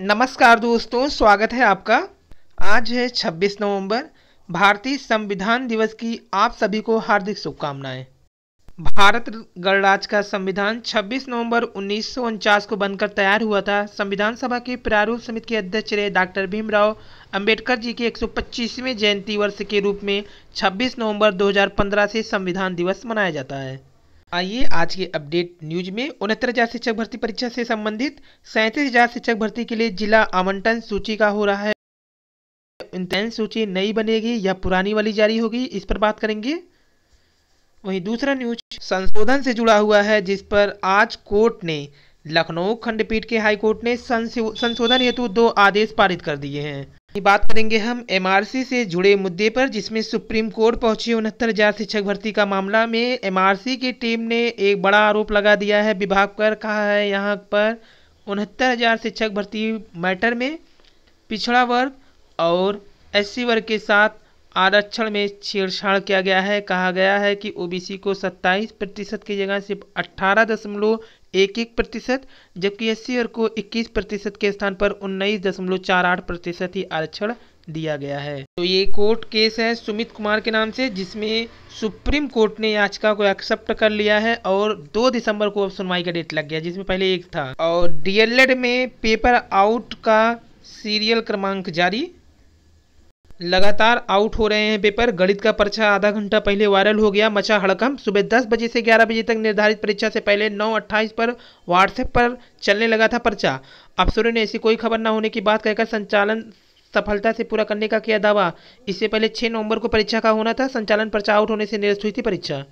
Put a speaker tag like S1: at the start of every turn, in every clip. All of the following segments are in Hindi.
S1: नमस्कार दोस्तों स्वागत है आपका आज है 26 नवंबर भारतीय संविधान दिवस की आप सभी को हार्दिक शुभकामनाएं भारत गणराज्य का संविधान 26 नवंबर उन्नीस को बनकर तैयार हुआ था संविधान सभा के प्रारूप समिति के अध्यक्ष रहे डॉक्टर भीमराव अंबेडकर जी के 125वें जयंती वर्ष के रूप में 26 नवंबर 2015 से संविधान दिवस मनाया जाता है आइए आज के अपडेट न्यूज में उनहत्तर हजार शिक्षक भर्ती परीक्षा से संबंधित सैंतीस हजार शिक्षक भर्ती के लिए जिला आवंटन सूची का हो रहा है सूची नई बनेगी या पुरानी वाली जारी होगी इस पर बात करेंगे वहीं दूसरा न्यूज संशोधन से जुड़ा हुआ है जिस पर आज कोर्ट ने लखनऊ खंडपीठ के हाईकोर्ट ने संशोधन हेतु दो आदेश पारित कर दिए हैं बात करेंगे हम एमआरसी से जुड़े मुद्दे पर जिसमें सुप्रीम कोर्ट पहुंची उनहत्तर हजार शिक्षक भर्ती का मामला में एमआरसी की टीम ने एक बड़ा आरोप लगा दिया है विभाग पर कहा है यहां पर उनहत्तर हजार शिक्षक भर्ती मैटर में पिछड़ा वर्ग और एस वर्ग के साथ आरक्षण में छेड़छाड़ किया गया है कहा गया है कि ओबीसी को 27 प्रतिशत की जगह सिर्फ अट्ठारह दशमलव एक एक प्रतिशत जबकि एस और को 21 प्रतिशत के स्थान पर उन्नीस दशमलव चार आठ प्रतिशत ही आरक्षण दिया गया है तो ये कोर्ट केस है सुमित कुमार के नाम से जिसमें सुप्रीम कोर्ट ने याचिका को एक्सेप्ट कर लिया है और 2 दिसंबर को अब सुनवाई का डेट लग गया जिसमें पहले एक था और डीएलएड में पेपर आउट का सीरियल क्रमांक जारी लगातार आउट हो रहे हैं पेपर गणित का पर्चा आधा घंटा पहले वायरल हो गया मचा हड़कम सुबह 10 बजे से 11 बजे तक निर्धारित परीक्षा से पहले 9:28 पर व्हाट्सएप पर चलने लगा था पर्चा अफसरों ने ऐसी कोई खबर न होने की बात कहकर संचालन सफलता से पूरा करने का किया दावा इससे पहले 6 नवंबर को परीक्षा का होना था संचालन पर्चा आउट होने से निरस्त हुई थी परीक्षा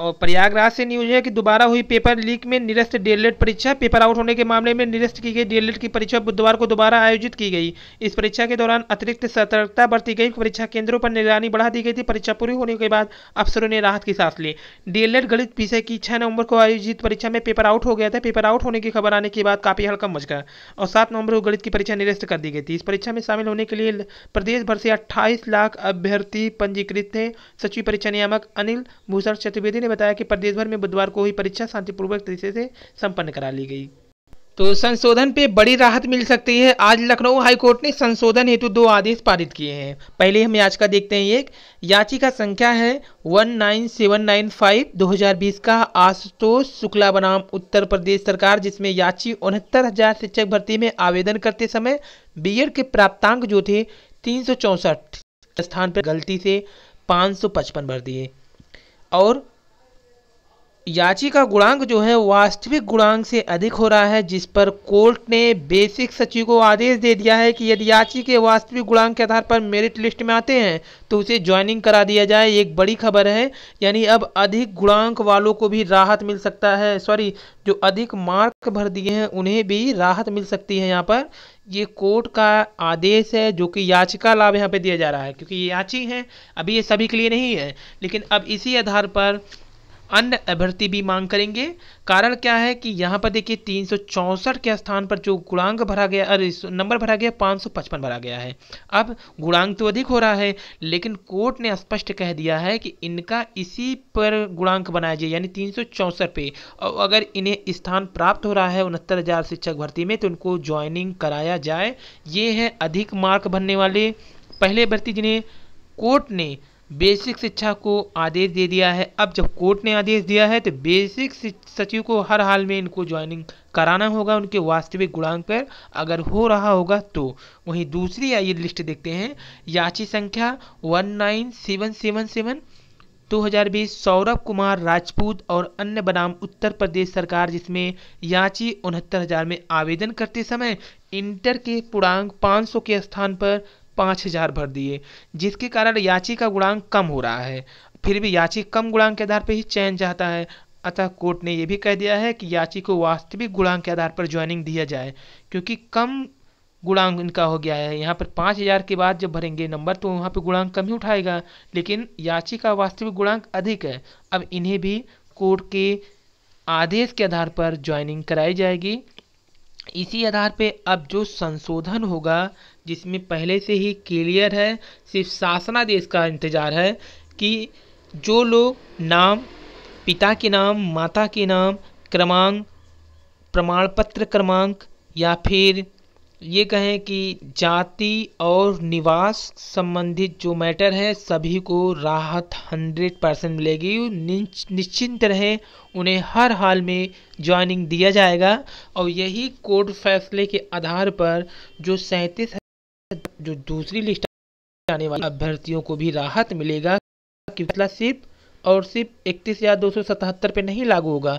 S1: और प्रयागराज से न्यूज है कि दोबारा हुई पेपर लीक में निरस्त डीएलएड परीक्षा पेपर आउट होने के मामले में निरस्त की गई डीएलएड की परीक्षा बुधवार को दोबारा आयोजित की गई इस परीक्षा के दौरान अतिरिक्त सतर्कता बरती गई परीक्षा केंद्रों पर निगरानी बढ़ा दी गई थी परीक्षा पूरी होने के बाद अफसरों ने राहत की सांस ली डीएलएड गणित विषय की छह नवंबर को आयोजित परीक्षा में पेपर आउट हो गया था पेपर आउट होने की खबर आने के बाद काफी हल्का मच गया और सात नवंबर को गणित की परीक्षा निरस्त कर दी गई थी इस परीक्षा में शामिल होने के लिए प्रदेश भर से अट्ठाईस लाख अभ्यर्थी पंजीकृत थे सचिव परीक्षा नियामक अनिल भूषण चतुर्वेदी ने बताया कि प्रदेश भर में बुधवार को हुई परीक्षा शांतिपूर्वक तरीके से संपन्न करा ली गई तो संशोधन पे बड़ी राहत मिल सकती है आज लखनऊ हाई कोर्ट ने संशोधन हेतु दो आदेश पारित किए हैं पहले हम याचिका देखते हैं एक याचिका संख्या है 19795 2020 का आशुतोष शुक्ला बनाम उत्तर प्रदेश सरकार जिसमें याची उनहत्तर हजार शिक्षक भर्ती में आवेदन करते समय बी के प्राप्तांक जो थे तीन स्थान पर गलती से पाँच भर दिए और याचिका गुणांक जो है वास्तविक गुणांक से अधिक हो रहा है जिस पर कोर्ट ने बेसिक सचिव को आदेश दे दिया है कि यदि याची के वास्तविक गुणांक के आधार पर मेरिट लिस्ट में आते हैं तो उसे ज्वाइनिंग करा दिया जाए एक बड़ी खबर है यानी अब अधिक गुणांक वालों को भी राहत मिल सकता है सॉरी जो अधिक मार्क भर दिए हैं उन्हें भी राहत मिल सकती है यहाँ पर ये कोर्ट का आदेश है जो कि याचिका लाभ यहाँ पे दिया जा रहा है क्योंकि ये याची हैं अभी ये सभी के लिए नहीं है लेकिन अब इसी आधार पर अन्य अभ्यर्थी भी मांग करेंगे कारण क्या है कि यहाँ पर देखिए तीन के स्थान पर जो गुणांक भरा गया अरे नंबर भरा गया पाँच भरा गया है अब गुणांग तो अधिक हो रहा है लेकिन कोर्ट ने स्पष्ट कह दिया है कि इनका इसी पर गुणांक बनाया जाए यानी तीन पे और अगर इन्हें स्थान प्राप्त हो रहा है उनहत्तर शिक्षक भर्ती में तो उनको ज्वाइनिंग कराया जाए ये है अधिक मार्क भरने वाले पहले भर्ती जिन्हें कोर्ट ने बेसिक शिक्षा को आदेश दे दिया है अब जब कोर्ट ने आदेश दिया है तो बेसिक सचिव को हर हाल में इनको ज्वाइनिंग कराना होगा उनके वास्तविक गुणांक पर अगर हो रहा होगा तो वहीं दूसरी आइए लिस्ट देखते हैं याची संख्या one nine seven seven seven दो हजार बीस सौरभ कुमार राजपूत और अन्य बनाम उत्तर प्रदेश सरकार जिसमें याची उनहत्तर हजार में आवेदन करते समय इंटर के पूर्णांक सौ के स्थान पर पाँच हजार भर दिए जिसके कारण याची का गुणांक कम हो रहा है फिर भी याची कम गुणांक के आधार पर ही चयन चाहता है अतः कोर्ट ने यह भी कह दिया है कि याची को वास्तविक गुणांक के आधार पर ज्वाइनिंग दिया जाए क्योंकि कम गुणांक इनका हो गया है यहाँ पर पाँच हज़ार के बाद जब भरेंगे नंबर तो वहाँ पर गुणांक कम ही उठाएगा लेकिन याची का वास्तविक गुणांक अधिक है अब इन्हें भी कोर्ट के आदेश के आधार पर ज्वाइनिंग कराई जाएगी इसी आधार पे अब जो संशोधन होगा जिसमें पहले से ही क्लियर है सिर्फ शासनादेश का इंतज़ार है कि जो लोग नाम पिता के नाम माता के नाम क्रमांक प्रमाण पत्र क्रमांक या फिर ये कहें कि जाति और निवास संबंधित जो मैटर है सभी को राहत हंड्रेड परसेंट मिलेगी निश्चिंत रहें उन्हें हर हाल में ज्वाइनिंग दिया जाएगा और यही कोर्ट फैसले के आधार पर जो सैंतीस जो दूसरी लिस्ट आने वाले अभ्यर्थियों को भी राहत मिलेगा कि सिर्फ और सिर्फ इकतीस हज़ार दो सौ सतहत्तर पर नहीं लागू होगा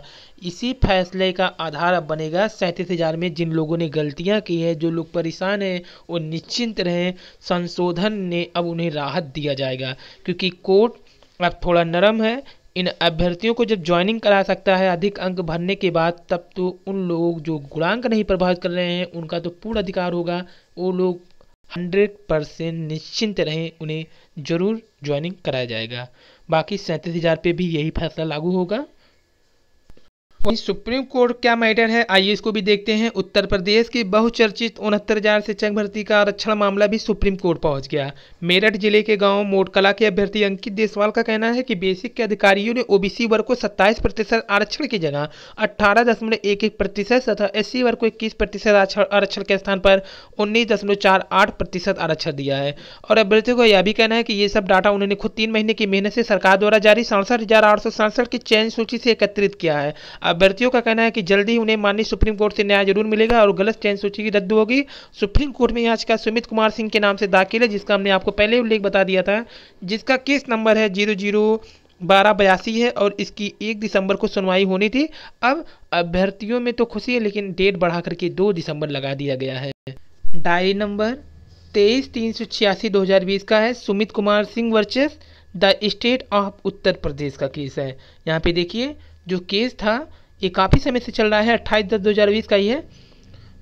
S1: इसी फैसले का आधार अब बनेगा सैंतीस हज़ार में जिन लोगों ने गलतियां की है जो लोग परेशान हैं वो निश्चिंत रहें संशोधन ने अब उन्हें राहत दिया जाएगा क्योंकि कोर्ट अब थोड़ा नरम है इन अभ्यर्थियों को जब ज्वाइनिंग करा सकता है अधिक अंक भरने के बाद तब तो उन लोग जो गुणांक नहीं प्रभावित कर रहे हैं उनका तो पूर्ण अधिकार होगा वो लोग हंड्रेड परसेंट निश्चिंत रहें उन्हें ज़रूर ज्वाइनिंग कराया जाएगा बाकी सैंतीस हज़ार पे भी यही फैसला लागू होगा वहीं सुप्रीम कोर्ट क्या मैटर है आइए इसको भी देखते हैं उत्तर प्रदेश की बहुचर्चित उनहत्तर हजार शिक्षक भर्ती का आरक्षण मामला भी सुप्रीम कोर्ट पहुंच गया मेरठ जिले के गांव मोटकला के अभ्यर्थी अंकित देसवाल का कहना है कि बेसिक के अधिकारियों ने ओबीसी वर्ग को 27 प्रतिशत आरक्षण की जगह अठारह दशमलव एक एक प्रतिशत तथा एस वर्ग को इक्कीस प्रतिशत आरक्षण के स्थान पर उन्नीस दशमलव चार आठ प्रतिशत आरक्षण दिया है और अभ्यर्थियों का यह भी कहना है कि ये सब डाटा उन्होंने खुद तीन महीने की मेहनत से सरकार द्वारा जारी सड़सठ हजार आठ सौ सड़सठ की चयन सूची से एकत्रित किया है अभ्यर्थियों का कहना है कि जल्दी ही उन्हें माननीय सुप्रीम कोर्ट से न्याय जरूर मिलेगा और गलत चयन सूची की रद्द होगी सुप्रीम कोर्ट में याचिका सुमित कुमार सिंह के नाम से दाखिल है जिसका हमने आपको पहले उल्लेख बता दिया था जिसका केस नंबर है जीरो जीरो बारह बयासी है और इसकी एक दिसंबर को सुनवाई होनी थी अब अभ्यर्थियों में तो खुशी है लेकिन डेट बढ़ा करके दो दिसंबर लगा दिया गया है डायरी नंबर तेईस तीन सौ छियासी दो हज़ार बीस का है Sumit Kumar Singh versus the state of Uttar Pradesh का केस है यहाँ पे देखिए जो केस था ये काफ़ी समय से चल रहा है अट्ठाईस दस दो हज़ार बीस का ही है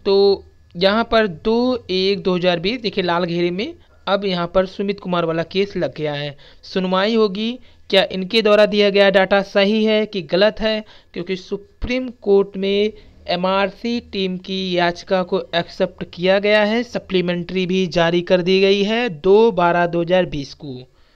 S1: तो यहाँ पर दो एक दो हज़ार बीस देखिए लाल घेरे में अब यहाँ पर सुमित कुमार वाला केस लग गया है सुनवाई होगी क्या इनके द्वारा दिया गया डाटा सही है कि गलत है क्योंकि सुप्रीम कोर्ट में एमआरसी टीम की याचिका को एक्सेप्ट किया गया है सप्लीमेंट्री भी जारी कर दी गई है दो बारह दो हज़ार बीस को